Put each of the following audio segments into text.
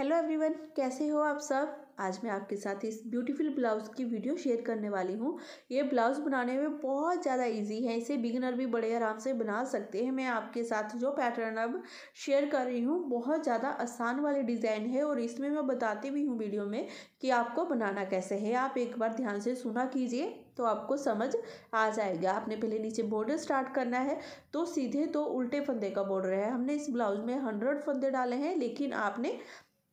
hello everyone कैसे हो आप सब आज मैं आपके साथ इस ब्यूटीफुल ब्लाउज़ की वीडियो शेयर करने वाली हूँ ये ब्लाउज़ बनाने में बहुत ज़्यादा इजी है इसे बिगनर भी बड़े आराम से बना सकते हैं मैं आपके साथ जो पैटर्न अब शेयर कर रही हूँ बहुत ज़्यादा आसान वाले डिज़ाइन है और इसमें मैं बताती भी हूँ वीडियो में कि आपको बनाना कैसे है आप एक बार ध्यान से सुना कीजिए तो आपको समझ आ जाएगा आपने पहले नीचे बॉर्डर स्टार्ट करना है तो सीधे तो उल्टे फंदे का बॉर्डर है हमने इस ब्लाउज़ में हंड्रेड फंदे डाले हैं लेकिन आपने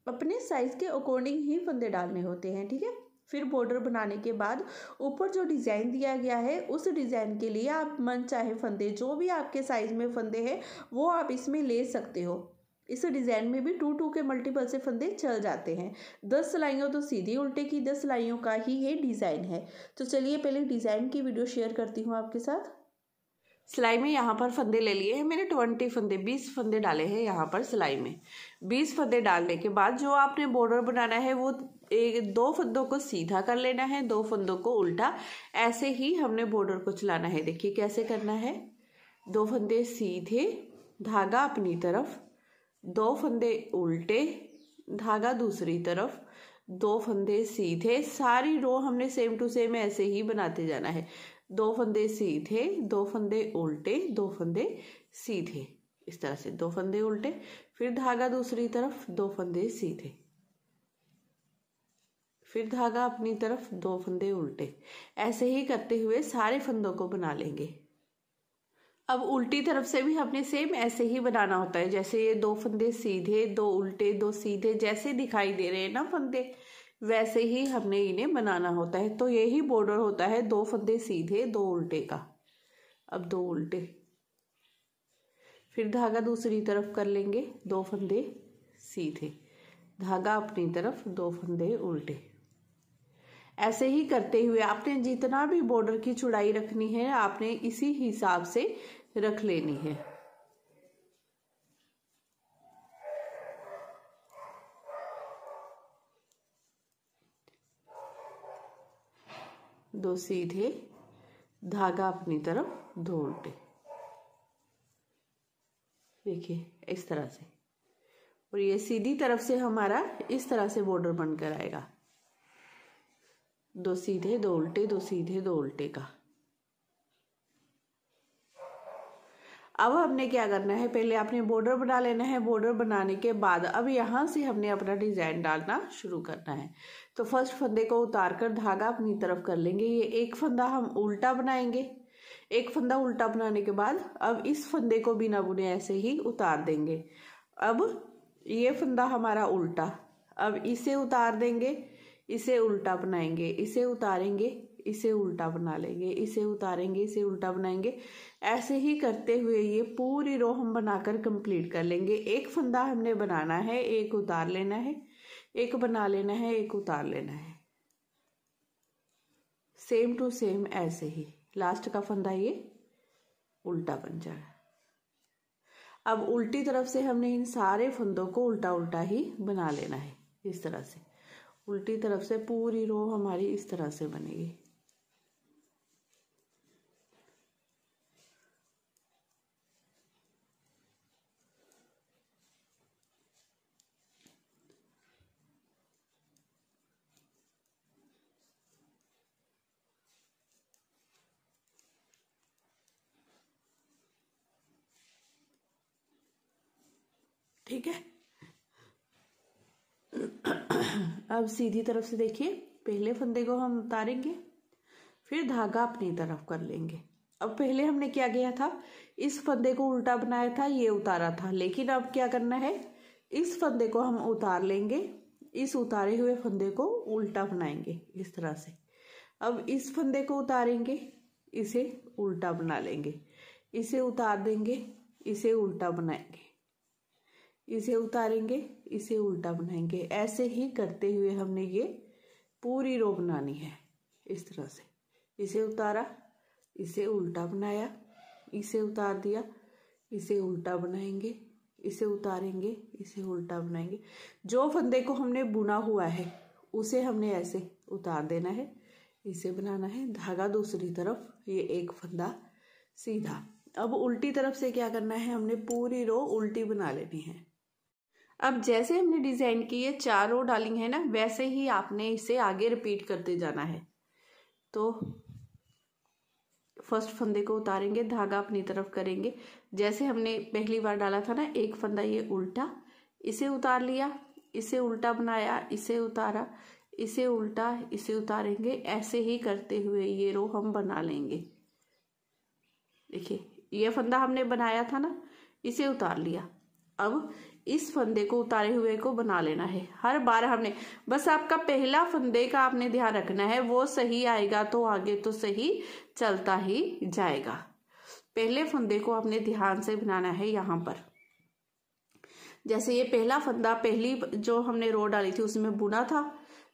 अपने साइज़ के अकॉर्डिंग ही फंदे डालने होते हैं ठीक है फिर बॉर्डर बनाने के बाद ऊपर जो डिज़ाइन दिया गया है उस डिज़ाइन के लिए आप मन चाहे फंदे जो भी आपके साइज़ में फंदे हैं वो आप इसमें ले सकते हो इस डिज़ाइन में भी टू टू के मल्टीपल से फंदे चल जाते हैं दस सिलाइयों तो सीधी उल्टे की दस सिलाइयों का ही ये डिज़ाइन है तो चलिए पहले डिज़ाइन की वीडियो शेयर करती हूँ आपके साथ सिलाई में यहाँ पर फंदे ले लिए हैं मैंने ट्वेंटी फंदे बीस फंदे डाले हैं यहाँ पर सिलाई में बीस फंदे डालने के बाद जो आपने बॉर्डर बनाना है वो एक दो फंदों को सीधा कर लेना है दो फंदों को उल्टा ऐसे ही हमने बॉर्डर को चलाना है देखिए कैसे करना है दो फंदे सीधे धागा अपनी तरफ दो फंदे उल्टे धागा दूसरी तरफ दो फंदे सीधे सारी रो हमने सेम टू सेम ऐसे ही बनाते जाना है दो फंदे सीधे दो फंदे उल्टे दो फंदे सीधे इस तरह से दो फंदे उल्टे फिर धागा दूसरी तरफ दो फंदे सीधे फिर धागा अपनी तरफ दो फंदे उल्टे ऐसे ही करते हुए सारे फंदों को बना लेंगे अब उल्टी तरफ से भी हमने सेम ऐसे ही बनाना होता है जैसे ये दो फंदे सीधे दो उल्टे दो सीधे जैसे दिखाई दे रहे हैं ना फंदे वैसे ही हमने इन्हें बनाना होता है तो यही बॉर्डर होता है दो फंदे सीधे दो उल्टे का अब दो उल्टे फिर धागा दूसरी तरफ कर लेंगे दो फंदे सीधे धागा अपनी तरफ दो फंदे उल्टे ऐसे ही करते हुए आपने जितना भी बॉर्डर की चुड़ाई रखनी है आपने इसी हिसाब से रख लेनी है दो सीधे धागा अपनी तरफ दो उल्टे देखिए इस तरह से और ये सीधी तरफ से हमारा इस तरह से बॉर्डर बनकर आएगा दो सीधे दो उल्टे दो सीधे दो उल्टे का अब हमने क्या करना है पहले आपने बॉर्डर बना लेना है बॉर्डर बनाने के बाद अब यहाँ से हमने अपना डिज़ाइन डालना शुरू करना है तो फर्स्ट फंदे को उतार कर धागा अपनी तरफ कर लेंगे ये एक फंदा हम उल्टा बनाएंगे एक फंदा उल्टा बनाने के बाद अब इस फंदे को बिना बुने ऐसे ही उतार देंगे अब ये फंदा हमारा उल्टा अब इसे उतार देंगे इसे उल्टा बनाएंगे इसे उतारेंगे इसे उल्टा बना लेंगे इसे उतारेंगे इसे उल्टा बनाएंगे ऐसे ही करते हुए ये पूरी रो हम बनाकर कंप्लीट कर लेंगे एक फंदा हमने बनाना है एक उतार लेना है एक बना लेना है एक उतार लेना है सेम टू सेम ऐसे ही लास्ट का फंदा ये उल्टा बन जाएगा अब उल्टी तरफ से हमने इन सारे फंदों को उल्टा उल्टा ही बना लेना है इस तरह से उल्टी तरफ से पूरी रो हमारी इस तरह से बनेगी ठीक है अब सीधी तरफ से देखिए पहले फंदे को हम उतारेंगे फिर धागा अपनी तरफ कर लेंगे अब पहले हमने क्या किया था इस फंदे को उल्टा बनाया था ये उतारा था लेकिन अब क्या करना है इस फंदे को हम उतार लेंगे इस उतारे हुए फंदे को उल्टा बनाएंगे इस तरह से अब इस फंदे को उतारेंगे इसे उल्टा बना लेंगे इसे उतार देंगे इसे उल्टा बनाएंगे इसे उतारेंगे इसे उल्टा बनाएंगे ऐसे ही करते हुए हमने ये पूरी रो बनानी है इस तरह से इसे उतारा इसे उल्टा बनाया इसे उतार दिया इसे उल्टा बनाएंगे इसे उतारेंगे इसे उल्टा बनाएंगे जो फंदे को हमने बुना हुआ है उसे हमने ऐसे उतार देना है इसे बनाना है धागा दूसरी तरफ ये एक फंदा सीधा अब उल्टी तरफ से क्या करना है हमने पूरी रो उल्टी बना लेनी है अब जैसे हमने डिज़ाइन की ये चार रो डाली है ना वैसे ही आपने इसे आगे रिपीट करते जाना है तो फर्स्ट फंदे को उतारेंगे धागा अपनी तरफ करेंगे जैसे हमने पहली बार डाला था ना एक फंदा ये उल्टा इसे उतार लिया इसे उल्टा बनाया इसे उतारा इसे उल्टा इसे उतारेंगे ऐसे ही करते हुए ये रो हम बना लेंगे देखिए ये फंदा हमने बनाया था ना इसे उतार लिया अब इस फंदे को उतारे हुए को बना लेना है हर बार हमने बस आपका पहला फंदे का आपने ध्यान रखना है वो सही आएगा तो आगे तो सही चलता ही जाएगा पहले फंदे को आपने ध्यान से बनाना है यहाँ पर जैसे ये पहला फंदा पहली जो हमने रो डाली थी उसमें बुना था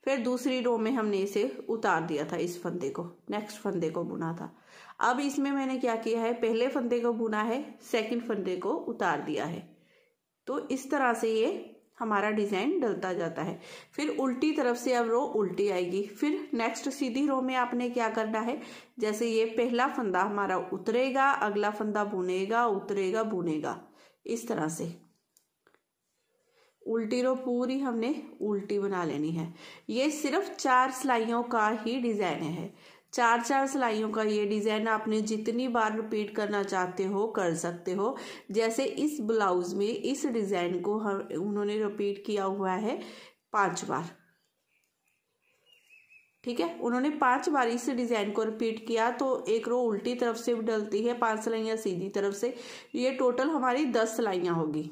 फिर दूसरी रो में हमने इसे उतार दिया था इस फंदे को नेक्स्ट फंदे को बुना था अब इसमें मैंने क्या किया है पहले फंदे को बुना है सेकंड फंदे को उतार दिया है तो इस तरह से ये हमारा डिज़ाइन डलता जाता है फिर उल्टी तरफ से अब रो उल्टी आएगी फिर नेक्स्ट सीधी रो में आपने क्या करना है जैसे ये पहला फंदा हमारा उतरेगा अगला फंदा बुनेगा उतरेगा बुनेगा इस तरह से उल्टी रो पूरी हमने उल्टी बना लेनी है ये सिर्फ चार सिलाइयों का ही डिज़ाइन है चार चार सिलाइयों का ये डिज़ाइन आपने जितनी बार रिपीट करना चाहते हो कर सकते हो जैसे इस ब्लाउज़ में इस डिज़ाइन को हम उन्होंने रिपीट किया हुआ है पांच बार ठीक है उन्होंने पांच बार इस डिज़ाइन को रिपीट किया तो एक रो उल्टी तरफ से डलती है पांच सिलाइयाँ सीधी तरफ से ये टोटल हमारी दस सिलाइयाँ होगी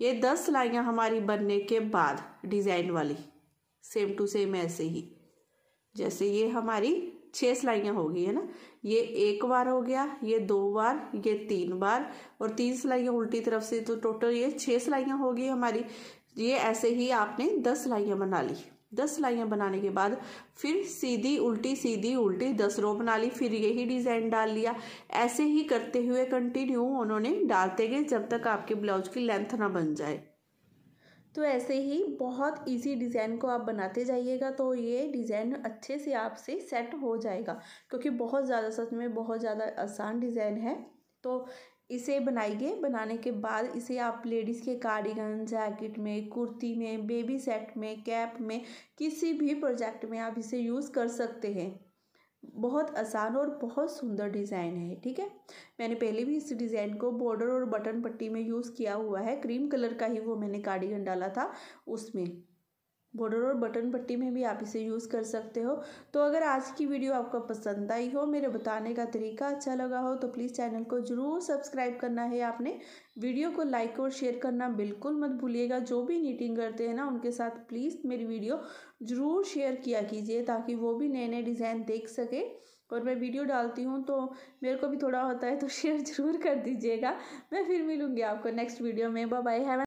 ये दस सिलाइयाँ हमारी बनने के बाद डिज़ाइन वाली सेम टू सेम ऐसे ही जैसे ये हमारी छः सिलाइयाँ होगी है ना ये एक बार हो गया ये दो बार ये तीन बार और तीन सिलाइयाँ उल्टी तरफ से तो टोटल ये छः सिलाइयाँ होगी हमारी ये ऐसे ही आपने दस सिलाइयाँ बना ली दस सिलाइयाँ बनाने के बाद फिर सीधी उल्टी सीधी उल्टी दस रो बना ली फिर यही डिज़ाइन डाल लिया ऐसे ही करते हुए कंटिन्यू उन्होंने डालते गए जब तक आपके ब्लाउज की लेंथ ना बन जाए तो ऐसे ही बहुत इजी डिज़ाइन को आप बनाते जाइएगा तो ये डिज़ाइन अच्छे से आपसे सेट हो जाएगा क्योंकि बहुत ज़्यादा सच में बहुत ज़्यादा आसान डिज़ाइन है तो इसे बनाइए बनाने के बाद इसे आप लेडीज़ के कार्डिगन जैकेट में कुर्ती में बेबी सेट में कैप में किसी भी प्रोजेक्ट में आप इसे यूज़ कर सकते हैं बहुत आसान और बहुत सुंदर डिज़ाइन है ठीक है मैंने पहले भी इस डिज़ाइन को बॉर्डर और बटन पट्टी में यूज़ किया हुआ है क्रीम कलर का ही वो मैंने कार्डिगन डाला था उसमें बॉर्डर और बटन पट्टी में भी आप इसे यूज़ कर सकते हो तो अगर आज की वीडियो आपको पसंद आई हो मेरे बताने का तरीका अच्छा लगा हो तो प्लीज़ चैनल को ज़रूर सब्सक्राइब करना है आपने वीडियो को लाइक और शेयर करना बिल्कुल मत भूलिएगा जो भी नीटिंग करते हैं ना उनके साथ प्लीज़ मेरी वीडियो ज़रूर शेयर किया कीजिए ताकि वो भी नए नए डिज़ाइन देख सके और मैं वीडियो डालती हूँ तो मेरे को भी थोड़ा होता है तो शेयर ज़रूर कर दीजिएगा मैं फिर मिलूँगी आपको नेक्स्ट वीडियो में बाय है